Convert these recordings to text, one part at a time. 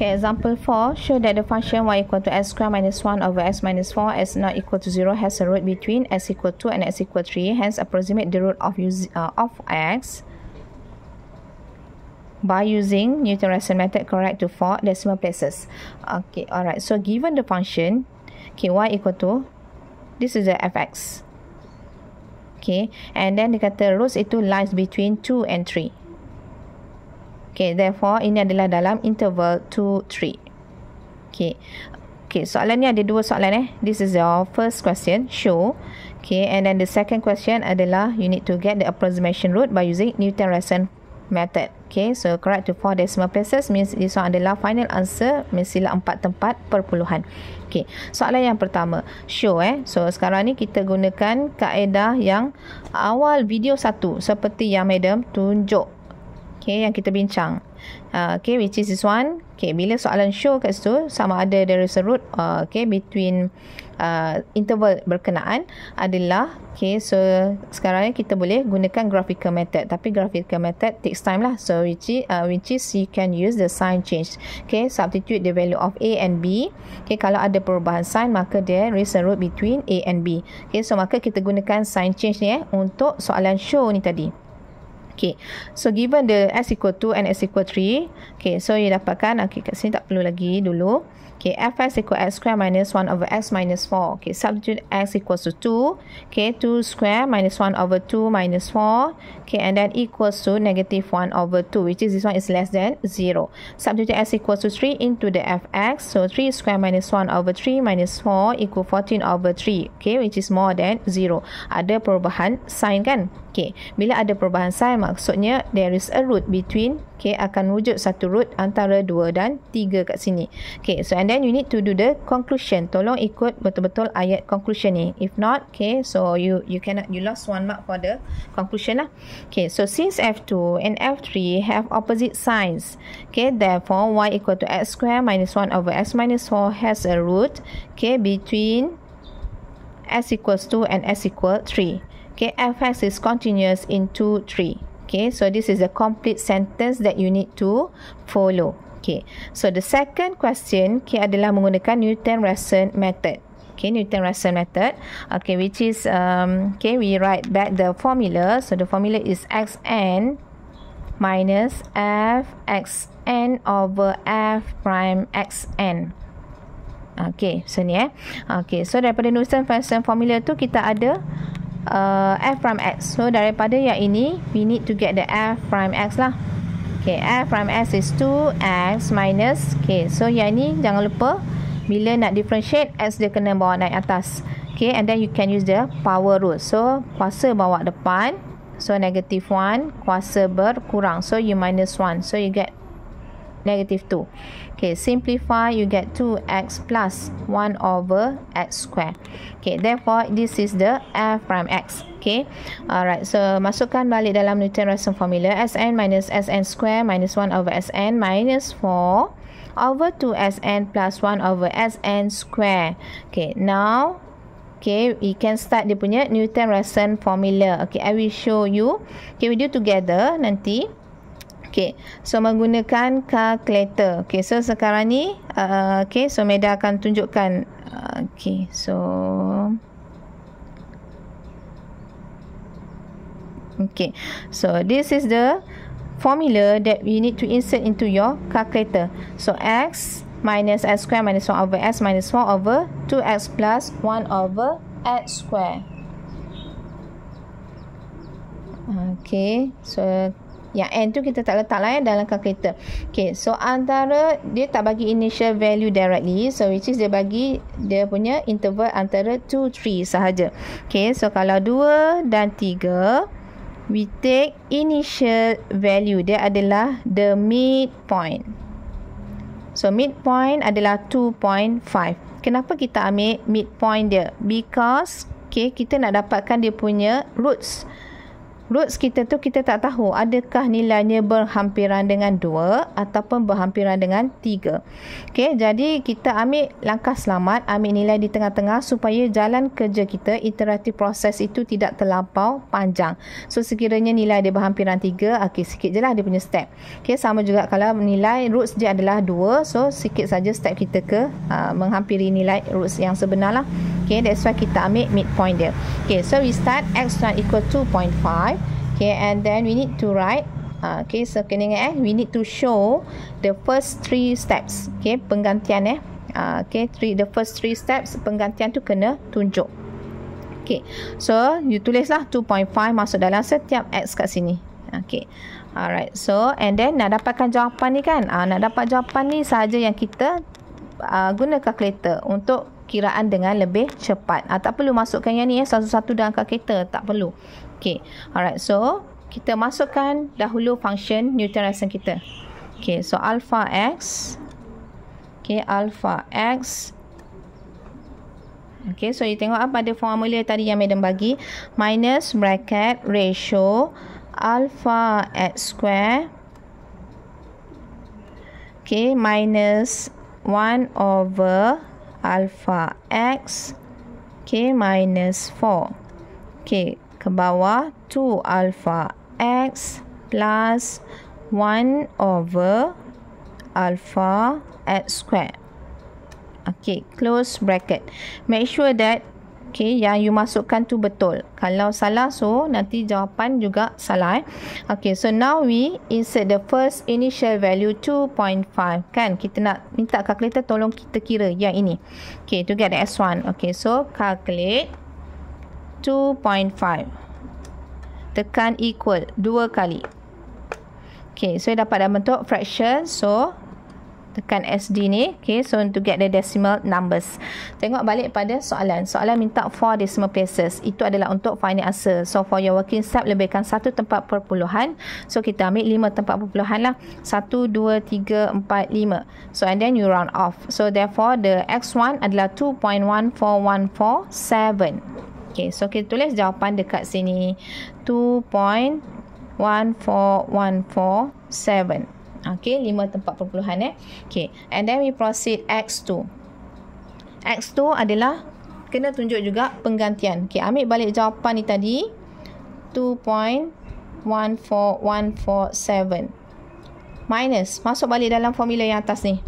Okay, example 4. Show that the function y equal to x squared minus 1 over x minus 4 is not equal to 0 has a root between x equal two and x equal 3. Hence, approximate the root of, use, uh, of x by using Newton-Raphson method correct to 4 decimal places. Okay, alright. So, given the function, okay, y equal to, this is the fx. Okay, and then the root roots itu lies between 2 and 3. Okay, therefore ini adalah dalam interval 2, 3. Okay. Okay, soalan ni ada dua soalan eh. This is your first question, show. Okay, and then the second question adalah you need to get the approximation root by using Newton-Raphson method. Okay, so correct to four decimal places means this one adalah final answer mesila empat tempat perpuluhan. Okay, soalan yang pertama, show eh. So, sekarang ni kita gunakan kaedah yang awal video satu seperti yang madam tunjuk okay, yang kita bincang. Uh, okay, which is this one. Okay, bila soalan show kat situ, sama ada there is a root, uh, okay, between uh, interval berkenaan adalah, okay, so sekarang ni kita boleh gunakan graphical method. Tapi graphical method takes time lah. So, which is, uh, ah, which is you can use the sign change. Okay, substitute the value of A and B. Okay, kalau ada perubahan sign, maka there is a root between A and B. Okay, so maka kita gunakan sign change ni eh, untuk soalan show ni tadi. Okay. So, given the S equal to and S equal 3. Okay. So, you dapatkan. Okay. Kat sini tak perlu lagi dulu. Okay. Fs equal X square minus 1 over X minus 4. Okay. Substitute X equals to 2. Okay. 2 square minus 1 over 2 minus 4. Okay. And then equals to negative 1 over 2. Which is this one is less than 0. Substitute X equals to 3 into the Fx. So, 3 square minus 1 over 3 minus 4 equal 14 over 3. Okay. Which is more than 0. Ada perubahan sign kan? Okay, bila ada perubahan sign maksudnya there is a root between. Okay, akan wujud satu root antara dua dan tiga kat sini. Okay, so and then you need to do the conclusion. Tolong ikut betul-betul ayat conclusion ni. If not, okay, so you you cannot you lost one mark for the conclusion lah. Okay, so since F2 and F3 have opposite signs. Okay, therefore y equal to x square minus 1 over x minus 4 has a root. Okay, between s equals 2 and s equal 3 okay f(x) is continuous in 2 3 okay so this is a complete sentence that you need to follow okay so the second question okay adalah menggunakan newton raphson method Okay, Newton Raphson method. Okay, which is um, okay. We write back the formula. So the formula is x_n minus f(x_n) over f prime x Okay, so ni eh. Okay, so daripada Newton Raphson formula tu kita ada uh, f prime x. So daripada yang ini, we need to get the f prime x lah. Okay, f prime x is 2x minus. Okay, so yang ini jangan lupa bila nak differentiate, x dia kena bawa naik atas. Okay, and then you can use the power rule. So kuasa bawa depan. So negative 1 kuasa berkurang. So you minus 1. So you get negative 2. Okay, simplify, you get 2x plus 1 over x square. Okay, therefore, this is the f prime x. Okay, alright. So, masukkan balik dalam Newton Raphson formula. Sn minus Sn square minus 1 over Sn minus 4 over 2Sn plus 1 over Sn square. Okay, now... Okay, we can start dia punya Newton-Raphson formula. Okay, I will show you. Okay, we do together nanti. Okay, so menggunakan calculator. Okay, so sekarang ni, uh, okay, so Meda akan tunjukkan. Uh, okay, so... Okay, so this is the formula that we need to insert into your calculator. So x minus x square minus 1 over x minus 1 over 2x plus 1 over x square. Okay, so yang N tu kita tak letak lah ya dalam kalkulator. Okay, so antara dia tak bagi initial value directly. So, which is dia bagi dia punya interval antara 2, 3 sahaja. Okay, so kalau 2 dan 3, we take initial value. Dia adalah the midpoint. So, midpoint adalah 2.5. Kenapa kita ambil midpoint dia? Because, okay, kita nak dapatkan dia punya Roots roots kita tu kita tak tahu adakah nilainya berhampiran dengan 2 ataupun berhampiran dengan 3. Okey, jadi kita ambil langkah selamat, ambil nilai di tengah-tengah supaya jalan kerja kita iteratif proses itu tidak terlampau panjang. So sekiranya nilai dia berhampiran 3, okey sikit jelah dia punya step. Okey, sama juga kalau nilai roots dia adalah 2, so sikit saja step kita ke uh, menghampiri nilai roots yang sebenarlah. Okay, that's why kita ambil midpoint dia. Okay, so we start x not equal 2.5. Okay, and then we need to write. Uh, okay, so kena ingat eh. We need to show the first three steps. Okay, penggantian eh. Uh, okay, three, the first three steps penggantian tu kena tunjuk. Okay, so you tulislah 2.5 masuk dalam setiap x kat sini. Okay, alright. So, and then nak dapatkan jawapan ni kan. Uh, nak dapat jawapan ni saja yang kita uh, guna calculator untuk kiraan dengan lebih cepat. Ha, tak perlu masukkan yang ni ya, satu-satu dalam kalkulator. Tak perlu. Okay. Alright. So, kita masukkan dahulu function Newton Raphson kita. Okay. So, alpha x. Okay. Alpha x. Okay. So, you tengok apa ada formula tadi yang madam bagi. Minus bracket ratio alpha x square. Okay. Minus 1 over alpha x k minus 4. Okey, ke bawah 2 alpha x plus 1 over alpha x square. Okey, close bracket. Make sure that Okay, yang you masukkan tu betul. Kalau salah, so nanti jawapan juga salah. Eh? Okay, so now we insert the first initial value 2.5. Kan, kita nak minta calculator tolong kita kira yang ini. Okay, to get the S1. Okay, so calculate 2.5. Tekan equal dua kali. Okay, so dapat dalam bentuk fraction. So, tekan SD ni okay so to get the decimal numbers tengok balik pada soalan soalan minta 4 decimal places itu adalah untuk final answer so for your working step lebihkan satu tempat perpuluhan so kita ambil lima tempat perpuluhan lah 1, 2, 3, 4, 5 so and then you round off so therefore the X1 adalah 2.14147 okay so kita tulis jawapan dekat sini 2.14147 Okay, lima tempat perpuluhan eh. Okay, and then we proceed X2. X2 adalah, kena tunjuk juga penggantian. Okay, ambil balik jawapan ni tadi. 2.14147. Minus, masuk balik dalam formula yang atas ni.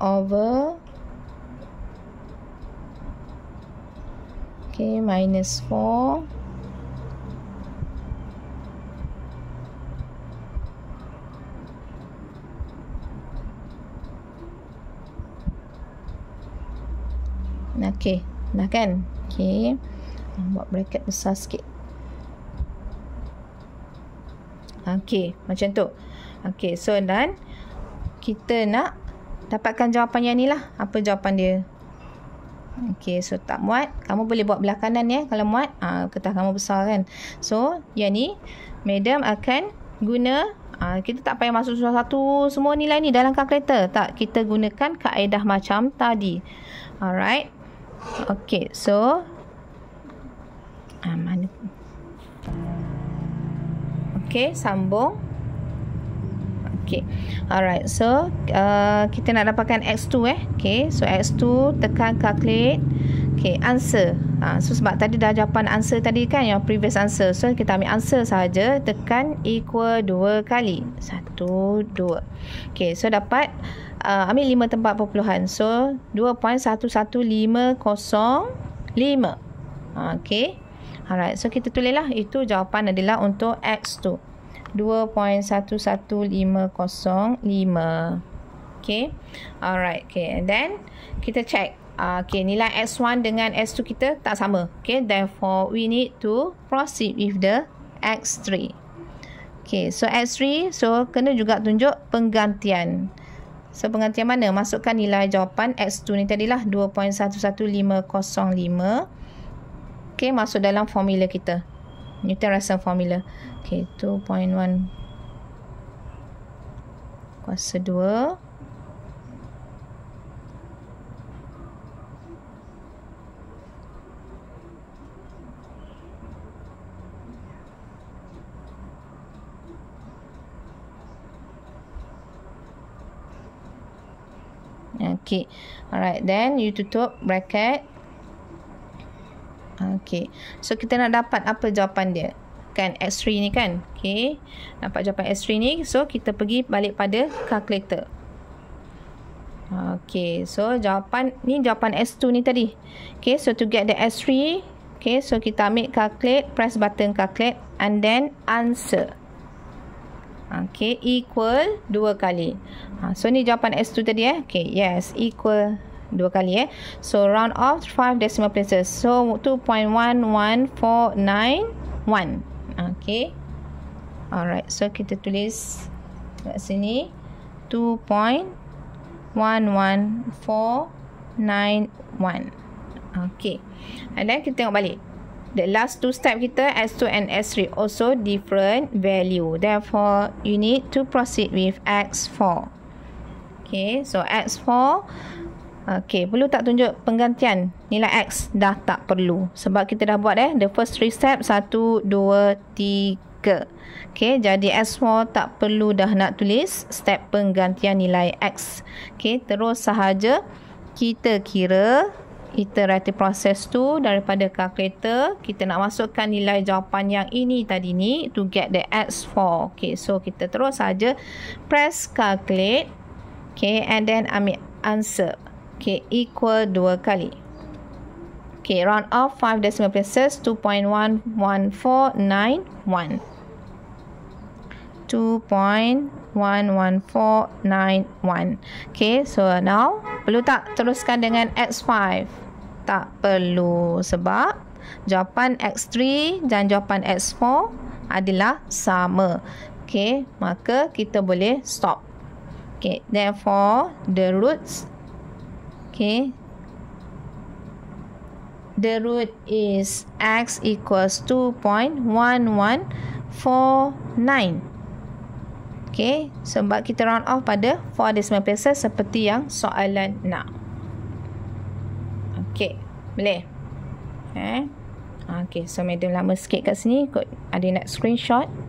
over okay minus 4 Okey, dah kan? Okey. Buat bracket besar sikit. Okey, macam tu. Okey, so dan kita nak dapatkan jawapan yang ni lah. Apa jawapan dia? Okey, so tak muat. Kamu boleh buat belah kanan ya. Kalau muat, ah, ketah kamu besar kan. So, yang ni, madam akan guna Aa, ah, kita tak payah masuk satu-satu semua nilai ni dalam kalkulator. Tak, kita gunakan kaedah macam tadi. Alright. Okay, so ah, mana? Okey, sambung. Okay, Alright, so uh, kita nak dapatkan X2 eh. Okay, so X2 tekan calculate. Okay, answer. Ha, so sebab tadi dah jawapan answer tadi kan yang previous answer. So kita ambil answer saja tekan equal dua kali. satu dua. Okay, so dapat uh, ambil 5 tempat perpuluhan. So, 2.11505. Okay. Alright. So, kita tulislah. Itu jawapan adalah untuk X tu. 2.11505. Okay. Alright. Okay. And then, kita check. Uh, ah, okay. Nilai x 1 dengan x 2 kita tak sama. Okay. Therefore, we need to proceed with the X3. Okay. So, X3. So, kena juga tunjuk penggantian. So penggantian mana? Masukkan nilai jawapan X2 ni tadilah 2.11505. Okey, masuk dalam formula kita. Newton Raphson formula. Okey, 2.1 kuasa 2 Okay. Alright. Then you tutup bracket. Okay. So kita nak dapat apa jawapan dia. Kan X3 ni kan. Okay. Dapat jawapan X3 ni. So kita pergi balik pada calculator. Okay. So jawapan ni jawapan X2 ni tadi. Okay. So to get the X3. Okay. So kita ambil calculate. Press button calculate. And then answer. Answer. Okay, equal dua kali. Ha, so, ni jawapan S2 tadi eh. Okay, yes, equal dua kali eh. So, round off five decimal places. So, 2.11491. Okay. Alright, so kita tulis kat sini. 2.11491. Okay. And then kita tengok balik the last two step kita S2 and S3 also different value. Therefore, you need to proceed with X4. Okay, so X4. Okay, perlu tak tunjuk penggantian nilai X? Dah tak perlu. Sebab kita dah buat eh, the first three step, 1, 2, 3. Okay, jadi S4 tak perlu dah nak tulis step penggantian nilai X. Okay, terus sahaja kita kira kita iterative proses tu daripada calculator kita nak masukkan nilai jawapan yang ini tadi ni to get the x4 okay so kita terus saja press calculate okay and then ambil answer okay equal 2 kali okay round off 5 decimal places 2.11491 2.11491 okay so now perlu tak teruskan dengan x5 tak perlu sebab jawapan X3 dan jawapan X4 adalah sama. Okay, maka kita boleh stop. Okay, therefore the roots okay the root is x equals 2.1149. Okay, sebab kita round off pada 4 decimal places seperti yang soalan nak. Boleh? Eh? Ah, okay, so madam lama sikit kat sini. Kot, ada nak screenshot?